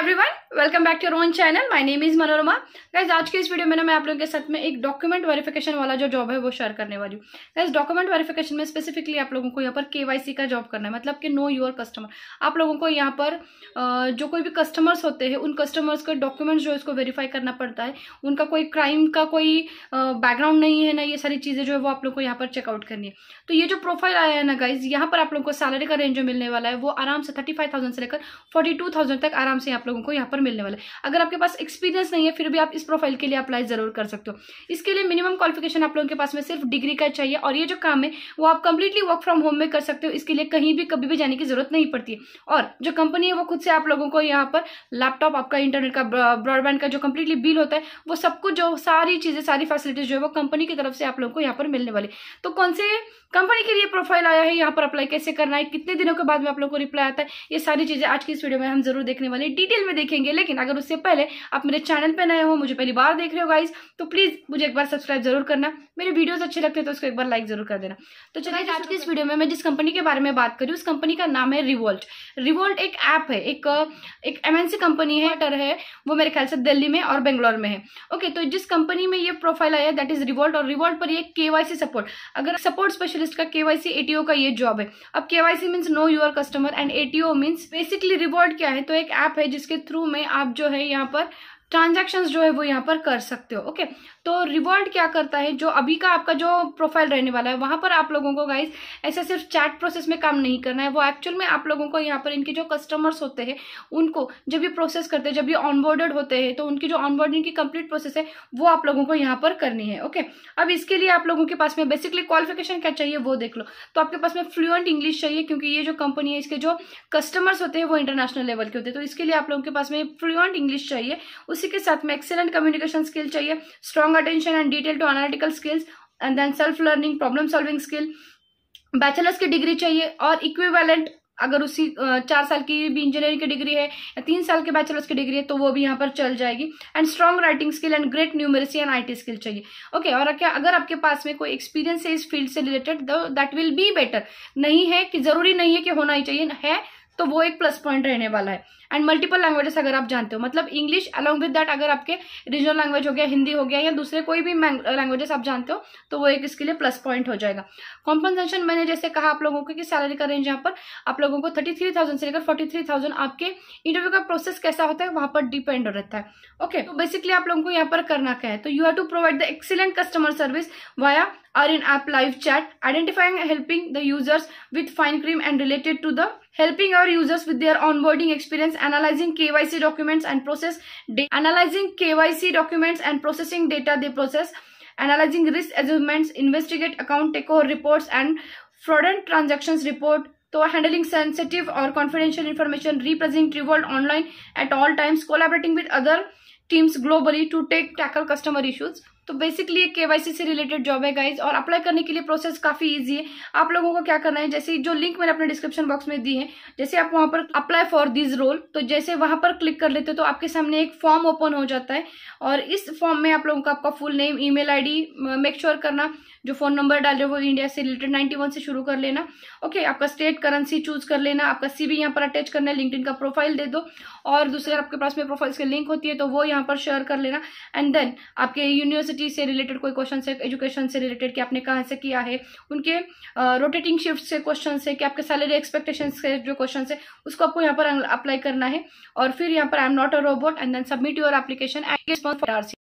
everyone. Welcome back to रोन ओन channel my name is Manorama guys आज के इस वीडियो में ना मैं आप लोगों के साथ में एक डॉक्यूमेंट वेरिफिकेशन वाला जो जॉब है वो शेयर करने वाली हूँ गाइज डॉक्यूमेंट वेरिफिकेशन में स्पेसिफिकली आप लोगों को यहाँ पर केवाईसी का जॉब करना है मतलब कि नो योर कस्टमर आप लोगों को यहाँ पर जो कोई भी कस्टमर्स होते हैं उन कस्टमर्स के डॉक्यूमेंट्स जो इसको वेरीफाई करना पड़ता है उनका कोई क्राइम का कोई बैकग्राउंड नहीं है ना ये सारी चीज़ें जो है वो आप लोग को यहाँ पर चेकआउट करनी है तो ये जो प्रोफाइल आया है ना गाइज यहाँ पर आप लोगों को सैलरी का रेंज जो मिलने वाला है वो आराम से थर्टी से लेकर फोर्टी तक आराम से आप लोगों को यहाँ पर ऑफर मिलने वाला है अगर आपके पास एक्सपीरियंस नहीं है फिर भी आप इस प्रोफाइल के लिए अप्लाई जरूर कर सकते हो इसके लिए मिनिमम क्वालिफिकेशन आप लोगों के पास में सिर्फ डिग्री का चाहिए और ये जो काम है वो आप कंप्लीटली वर्क फ्रॉम होम में कर सकते हो इसके लिए कहीं भी कभी भी जाने की जरूरत नहीं पड़ती और जो कंपनी है वो खुद से आप लोगों को यहाँ पर लैपटॉप आपका इंटरनेट का ब्रॉडबैंड का जो कंप्लीटली बिल होता है वो सबको जो सारी चीज़ें सारी फैसिलिटीज जो है वो कंपनी की तरफ से आप लोगों को यहाँ पर मिलने वाली तो कौन से कंपनी के लिए प्रोफाइल आया है यहाँ पर अप्लाई कैसे करना है कितने दिनों के बाद में आप लोग को रिप्लाई आता है ये सारी चीजें आज की इस वीडियो में हम जरूर देखने वाले डिटेल में देखेंगे लेकिन अगर उससे पहले आप मेरे चैनल पर नए हो मुझे पहली बार देख रहे हो गाइज तो प्लीज मुझे एक बार सब्सक्राइब जरूर करना मेरे वीडियोज अच्छे लगते हैं तो उसको एक बार लाइक जरूर कर देना तो चलिए आज की इस वीडियो में मैं जिस कंपनी के बारे में बात करी उस कंपनी का नाम है रिवोल्ट रिवोल्ट एक ऐप है एक एन एमएनसी कंपनी है टर है वो मेरे ख्याल से दिल्ली में और बेंगलोर में है ओके तो जिस कंपनी में ये प्रोफाइल आया दैट इज रिवोल्ट और रिवोल्ट पर ये केवाईसी सपोर्ट अगर सपोर्ट स्पेशल स्पेशलिस्ट का केवाईसी एटीओ का ये जॉब है अब KYC means know your customer and ATO means basically reward क्या है तो एक ऐप है जिसके थ्रू में आप जो है यहाँ पर ट्रांजेक्शन जो है वो यहाँ पर कर सकते हो ओके तो रिवॉल्ट क्या करता है जो अभी का आपका जो प्रोफाइल रहने वाला है वहाँ पर आप लोगों को गाइज ऐसा सिर्फ चैट प्रोसेस में काम नहीं करना है वो एक्चुअल में आप लोगों को यहाँ पर इनके जो कस्टमर्स होते हैं उनको जब ये प्रोसेस करते हैं जब ये ऑनबोर्डेड होते हैं तो उनकी जो ऑनबोर्डिंग की कंप्लीट प्रोसेस है वो आप लोगों को यहाँ पर करनी है ओके अब इसके लिए आप लोगों के पास में बेसिकली क्वालिफिकेशन क्या चाहिए वो देख लो तो आपके पास में फ्लुएंट इंग्लिश चाहिए क्योंकि ये जो कंपनी है इसके जो कस्टमर्स होते हैं वो इंटरनेशनल लेवल के होते हैं तो इसके लिए आप लोगों के पास में फ्लुएंट इंग्लिश चाहिए उस उसी के साथ में एक्सेलेंट कम्युनिकेशन स्किल चाहिए strong attention and detail to analytical skills and then self learning problem solving skill bachelors की डिग्री चाहिए और इक्विवेलेंट अगर उसी चार साल की भी इंजीनियरिंग की डिग्री है या तीन साल के बैचलर्स की डिग्री है तो वो भी यहाँ पर चल जाएगी and strong writing skill and great numeracy and IT skill चाहिए ओके और क्या अगर आपके पास में कोई एक्सपीरियंस है इस फील्ड से related that will be better नहीं है कि जरूरी नहीं है कि होना ही चाहिए है तो वो एक प्लस पॉइंट रहने वाला है एंड मल्टीपल लैंग्वेजेस अगर आप जानते हो मतलब इंग्लिश अलॉन्ग विद डैट अगर आपके रीजनल लैंग्वेज हो गया हिंदी हो गया या दूसरे कोई भी लैंग्वेजेस आप जानते हो तो वो एक इसके लिए प्लस पॉइंट हो जाएगा कॉम्पनसेशन मैंने जैसे कहा आप लोगों को कि सैलरी का रेंज यहाँ पर आप लोगों को थर्टी थ्री थाउजेंड से लेकर फोर्टी थ्री थाउजेंड आपके इंटरव्यू का प्रोसेस कैसा होता है वहाँ पर डिपेंड रहता है ओके okay, तो बेसिकली आप लोगों को यहाँ पर करना क्या है तो you have to provide the excellent customer service via Are in app live chat, identifying and helping the users with fine cream and related to the helping our users with their onboarding experience, analyzing KYC documents and process analyzing KYC documents and processing data they process, analyzing risk assessments, investigate account takeover reports and fraudulent transactions report, so handling sensitive or confidential information, representing revolt online at all times, collaborating with other teams globally to take tackle customer issues तो basically एक KYC से related job है guys और apply करने के लिए process काफ़ी easy है आप लोगों को क्या करना है जैसे जो लिंक मैंने अपने डिस्क्रिप्शन बॉक्स में दी है जैसे आप वहाँ पर अप्लाई फॉर दिस रोल तो जैसे वहाँ पर क्लिक कर लेते हो तो आपके सामने एक फॉर्म ओपन हो जाता है और इस फॉर्म में आप लोगों का आपका full name email make sure करना जो फ़ोन नंबर डाल रहे हो वो इंडिया से रिलेटेड नाइन्टी वन से शुरू कर लेना ओके आपका स्टेट करेंसी चूज कर लेना आपका सी बी यहाँ पर अटैच करना है लिंकड का प्रोफाइल दे दो और दूसरे आपके पास में प्रोफाइल्स की लिंक होती है तो वो यहाँ यहाँ पर शेयर कर लेना एंड देन आपके यूनिवर्सिटी से रिलेटेड कोई क्वेश्चन है एजुकेशन से रिलेटेड कि आपने कहाँ से किया है उनके रोटेटिंग शिफ्ट से क्वेश्चन है कि आपके सैलरी एक्सपेक्टेशन से जो क्वेश्चन है उसको आपको यहाँ पर अप्लाई करना है और फिर यहाँ पर I am not a robot and then submit your application and response